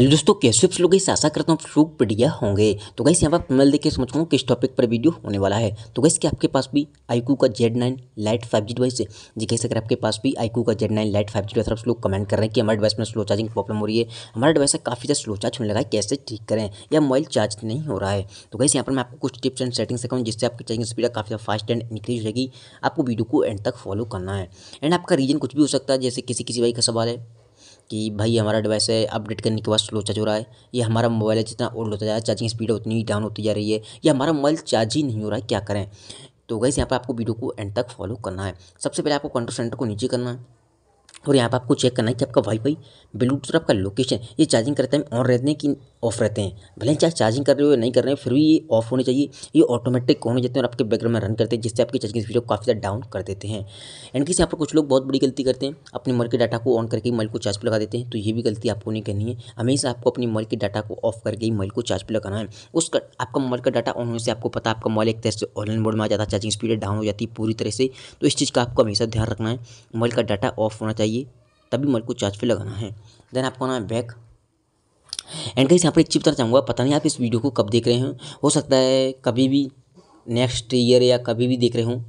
hello दोस्तों कैसे आप लोग आशा करता हूँ आप लोग बढ़िया होंगे तो गैस यहाँ पर मैं देख के समझ पाऊँ किस टॉपिक पर वीडियो होने वाला है तो गैस कि आपके पास भी आईकू का Z nine lite five G device है जी कैसे अगर आपके पास भी आईकू का Z nine lite five G device आप लोग कमेंट कर रहे हैं कि हमारे डिवाइस में स्लो चार्जिंग प्रॉब्लम हो रही है हमारा डिवाइस काफ़ी ज़्यादा स्लो चार्ज होने लगा है कैसे ठीक करें या मोबाइल चार्ज नहीं हो रहा है तो गैस यहाँ पर मैं आपको कुछ टिप्स एंड सेटिंग्स सिखाऊँ जिससे आपकी चार्जिंग स्पीड काफ़ी ज़्यादा फास्ट एंड इंक्रीज रहेगी आपको वीडियो को एंड तक फॉलो करना है एंड आपका रीजन कुछ भी हो सकता है जैसे किसी किसी भाई का सवाल है कि भाई हमारा डिवाइस है अपडेट करने के बाद स्लो चार्ज हो रहा है या हमारा मोबाइल है जितना ओल्ड होता जा रहा है चार्जिंग स्पीड उतनी ही डाउन होती जा रही है या हमारा मोबाइल चार्ज ही नहीं हो रहा है क्या करें तो वैसे यहाँ पर आपको वीडियो को एंड तक फॉलो करना है सबसे पहले आपको कंट्रोल सेंटर को नीचे करना है और यहाँ पर आपको चेक करना है कि आपका वाईफाई ब्लूटूथ और आपका लोकेशन ये चार्जिंग करते टाइम ऑन रहने की ऑफ रहते हैं भले चाहे चार्जिंग कर रहे हो नहीं कर रहे हो फिर भी ये ऑफ होने चाहिए ये ऑटोमेटिक हो जाते हैं और आपके बैकग्राउंड में रन करते हैं जिससे आपकी चार्जिंग स्पीड को काफ़ी ज़्यादा डाउन कर देते हैं एंड किसी यहाँ पर कुछ लोग बहुत बड़ी गलती करते हैं अपने मोबाइल के डाटा को ऑन करके मोबाइल को चार्ज पर लगा देते हैं तो ये भी गलती आपको नहीं करनी है हमेशा आपको अपनी मोबाइल के डाटा को ऑफ करके ही मोबाइल को चार्ज पर लगाना है उसका आपका मोबाइल का डाटा ऑन होने से आपको पता आपका मोबाइल एक तरह से ऑनलाइन मोड में आ जाता है चार्जिंग स्पीड डाउन हो जाती है पूरी तरह से तो इस चीज़ का आपको हमेशा ध्यान रखना है मोबाइल का डाटा ऑफ होना चाहिए तभी मोबाइल को चार्ज पर लगाना है देन आपको आना है बैक एंड कहीं यहाँ पर एक चीज बताना चाहूँगा पता नहीं आप इस वीडियो को कब देख रहे हैं हो सकता है कभी भी नेक्स्ट ईयर या कभी भी देख रहे हों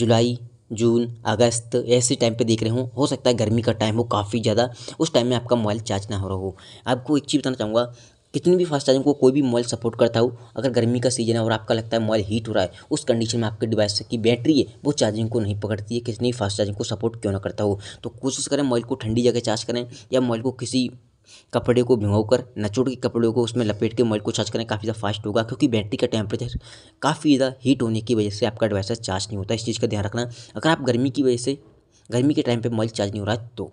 जुलाई जून अगस्त ऐसे टाइम पे देख रहे हों हो सकता है गर्मी का टाइम हो काफ़ी ज़्यादा उस टाइम में आपका मोबाइल चार्ज ना हो रहा हो आपको एक चीज़ बताना चाहूँगा कितनी भी फास्ट चार्जिंग को कोई भी मोबाइल सपोर्ट करता हो अगर गर्मी का सीजन है और आपका लगता है मोबाइल हीट हो रहा है उस कंडीशन में आपके डिवाइस की बैटरी है वो चार्जिंग को नहीं पकड़ती है कितनी फास्ट चार्जिंग को सपोर्ट क्यों ना करता हो तो कोशिश करें मोबाइल को ठंडी जगह चार्ज करें या मोबाइल को किसी कपड़े को भिगो कर नचोड़ के कपड़े को उसमें लपेट के मोबाइल को चार्ज करें काफ़ी ज़्यादा फास्ट होगा क्योंकि बैटरी का टेम्परेचर काफ़ी ज़्यादा हीट होने की वजह से आपका डिवाइस चार्ज नहीं होता इस चीज़ का ध्यान रखना अगर आप गर्मी की वजह से गर्मी के टाइम पर मोबाइल चार्ज नहीं हो रहा है तो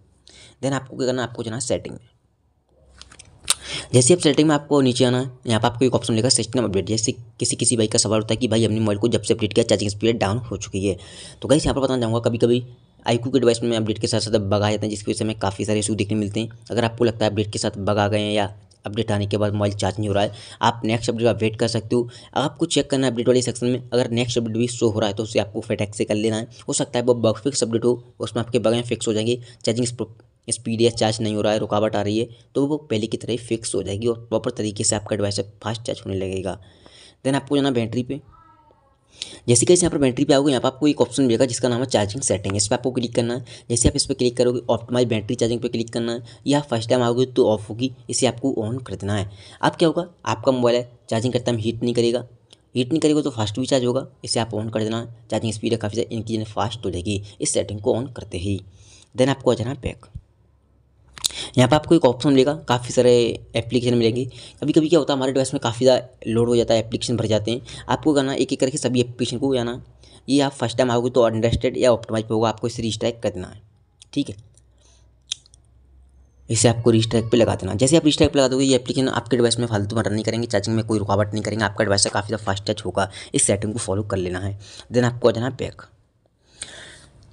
देन आपको क्या करना आपको जाना सेटिंग में जैसे आप सेटिंग में आपको नीचे आना है यहाँ पर आपको एक ऑप्शन मिलेगा सिस्टम अपडेट जैसे किसी किसी भाई का सवाल होता है कि भाई हमने मोबाइल को जब से अपडेट किया चार्जिंग स्पीड डाउन हो चुकी है तो से यहाँ पर बताना चाहूँगा कभी कभी आईकू के डिवाइस में अपडेट के साथ साथ बगा जाते हैं जिसकी वजह से हमें काफ़ी सारे इशू देखने मिलते हैं अगर आपको लगता है अपडेट के साथ बगा गए हैं या अपडेट आने के बाद मोबाइल चार्ज नहीं हो रहा है आप नेक्स्ट अपडेट का वेट कर सकते हो आपको चेक करना है अपडेट वाले सेक्शन में अगर नेक्स्ट अपडेट भी शो हो रहा है तो उसे आपको फेटेक से कर लेना है हो सकता है वो बग फिक्स अपडेट हो उसमें आपके बगैं फिक्स हो जाएंगे चार्जिंग स्पीड या चार्ज नहीं हो रहा है रुकावट आ रही है तो वो पहले की तरह ही फिक्स हो जाएगी और प्रॉपर तरीके से आपका डिवाइस फास्ट चार्ज होने लगेगा देन आपको जाना बैटरी पर जैसे कि यहाँ पर बैटरी पे आओगे यहाँ पर आपको एक ऑप्शन मिलेगा जिसका नाम है चार्जिंग सेटिंग इस पर आपको क्लिक करना है जैसे आप इस पर क्लिक करोगे ऑप्टिमाइज बैटरी चार्जिंग पर क्लिक करना है या फर्स्ट टाइम आओगे तो ऑफ होगी इसे आपको ऑन कर देना है अब क्या होगा आपका मोबाइल है चार्जिंग करता टाइम हीट नहीं करेगा हीट नहीं करेगा तो फास्ट भी चार्ज होगा इसे आप ऑन कर देना चार्जिंग स्पीड काफ़ी ज़्यादा इनकी फास्ट हो जाएगी इस सेटिंग को ऑन करते ही देन आपको आ जाना पैक यहाँ पर आपको एक ऑप्शन मिलेगा काफ़ी सारे एप्लीकेशन मिलेंगे कभी कभी क्या होता है हमारे डिवाइस में काफ़ी ज़्यादा लोड हो जाता है एप्लीकेशन भर जाते हैं आपको करना एक एक करके सभी एप्लीकेशन को जाना ये आप फर्स्ट टाइम आओगे तो अंडरस्टेड या ऑप्टोमाइज होगा आपको इसे रिस्ट्रैक कर देना है ठीक है इसे आपको रिस्ट्रैक पे लगा देना जैसे आप रिस्ट्राइक पे लगा दोगे ये एप्लीकेशन आपके डिवाइस में फालतू मटर नहीं करेंगे चार्जिंग में कोई रुकावट नहीं करेंगे आपका डिवाइस काफ़ी ज़्यादा फास्ट टच होगा इस सेटिंग को फॉलो कर लेना है देन आपको आ जाना बैक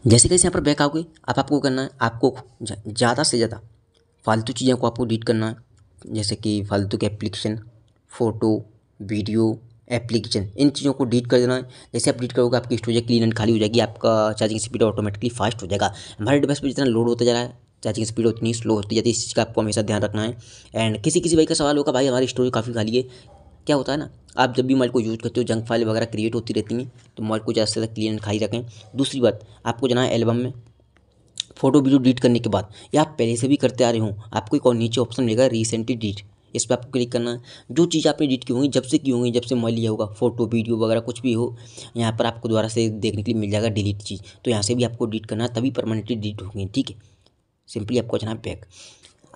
जैसे कैसे यहाँ पर बैक आओगे आप आपको करना है आपको ज़्यादा से ज़्यादा फालतू चीज़ों को आपको डिलीट करना है जैसे कि फालतू के एप्लीकेशन फ़ोटो वीडियो एप्लीकेशन इन चीज़ों को डिलीट कर देना है जैसे आप डिलीट करोगे आपकी स्टोरेज क्लीन एंड खाली हो जाएगी आपका चार्जिंग स्पीड ऑटोमेटिकली फास्ट हो जाएगा हमारे डिवाइस पर जितना लोड होता जा रहा है चार्जिंग स्पीड उतनी स्लो होती जाती है इस चीज़ का आपको हमेशा ध्यान रखना है एंड किसी किसी भाई का सवाल होगा भाई हमारी स्टोरेज काफ़ी खाली है क्या होता है ना आप जब भी मोबाइल को यूज़ करते हो जंक फाइल वगैरह क्रिएट होती रहती हैं तो मोबाइल को ज़्यादा से ज़्यादा क्लीन एंड खाली रखें दूसरी बात आपको जाना है एल्बम में फोटो वीडियो डिलीट करने के बाद या आप पहले से भी करते आ रहे हो आपको एक और नीचे ऑप्शन मिलेगा रिसेंटली डिलीट इस पर आपको क्लिक करना है जो चीज़ आपने डिलीट की होंगी जब से की होंगी जब से मोबाइल लिया होगा फोटो वीडियो वगैरह कुछ भी हो यहाँ पर आपको दोबारा से देखने के लिए मिल जाएगा डिलीट चीज़ तो यहाँ से भी आपको डिलीट करना तभी परमानेंटली डिलीट होंगे ठीक है सिंपली आपको जाना बैक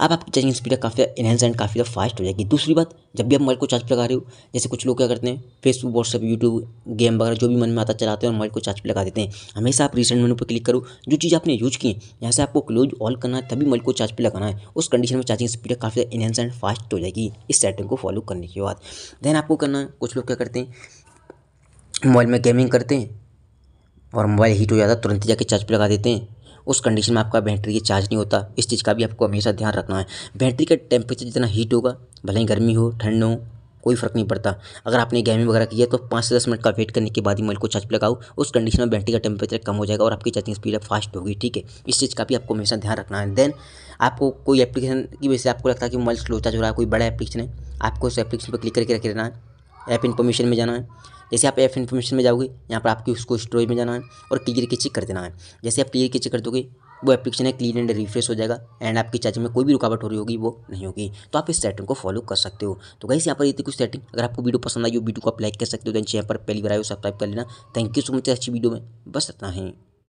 अब आपकी चार्जिंग स्पीड काफ़ी इनहेंस एंड काफ़ी ज़्यादा फास्ट हो जाएगी दूसरी बात जब भी आप मोबाइल को चार्ज पर लगा रहे हो जैसे कुछ लोग क्या करते हैं फेसबुक व्हाट्सअप यूट्यूब गेम वगैरह जो भी मन में आता चलाते हैं और मोबाइल को चार्ज पर लगा देते हैं हमेशा आप रिसेंट मेनू पर क्लिक करो जो चीज़ आपने यूज की है यहाँ से आपको क्लोज ऑल करना है तभी मोबाइल को चार्ज पर लगाना है उस कंडीशन में चार्जिंग स्पीड काफ़ी ज़्यादा इनहेंस एंड फास्ट हो जाएगी इस सेटिंग को फॉलो करने के बाद देन आपको करना है कुछ लोग क्या करते हैं मोबाइल में गेमिंग करते हैं और मोबाइल हीट हो जाता है तुरंत जाके चार्ज पर लगा देते हैं उस कंडीशन में आपका बैटरी ये चार्ज नहीं होता इस चीज़ का भी आपको हमेशा ध्यान रखना है बैटरी का टेम्परेचर जितना हीट होगा भले ही गर्मी हो ठंड हो कोई फ़र्क नहीं पड़ता अगर आपने गेमिंग वगैरह की है तो पाँच से दस मिनट का वेट करने के बाद ही मोबाइल को चार्ज लगाओ उस कंडीशन में बैटरी का टेम्परेचर कम हो जाएगा और आपकी चार्जिंग स्पीड फास्ट होगी ठीक है इस चीज़ का भी आपको हमेशा ध्यान रखना है देन आपको कोई एप्लीकेशन की वजह से आपको लगता है कि मोबाइल स्लो चार्ज हो रहा है कोई बड़ा एप्लीकेशन है आपको उस एप्लीकेशन पर क्लिक करके रख लेना है ऐप इन्फॉर्मेशन में जाना है जैसे आप ऐप इन्फॉर्मेशन में जाओगे यहाँ पर आपकी उसको स्टोरेज में जाना है और क्लियर के चेक कर देना है जैसे आप क्लियर के चेक कर दोगे वो एप्लीकेशन है क्लीन एंड रिफ्रेश हो जाएगा एंड आपकी चार्जिंग में कोई भी रुकावट हो रही होगी वो नहीं होगी तो आप इस सेटिंग को फॉलो कर सकते हो तो गई यहाँ पर ये थी कुछ सेटिंग अगर आपको वीडियो पसंद आई हो वीडियो को आप लाइक कर सकते हो तो यहाँ पर पहली बार आयो सब्सक्राइब कर लेना थैंक यू सो मच अच्छी वीडियो में बस इतना ही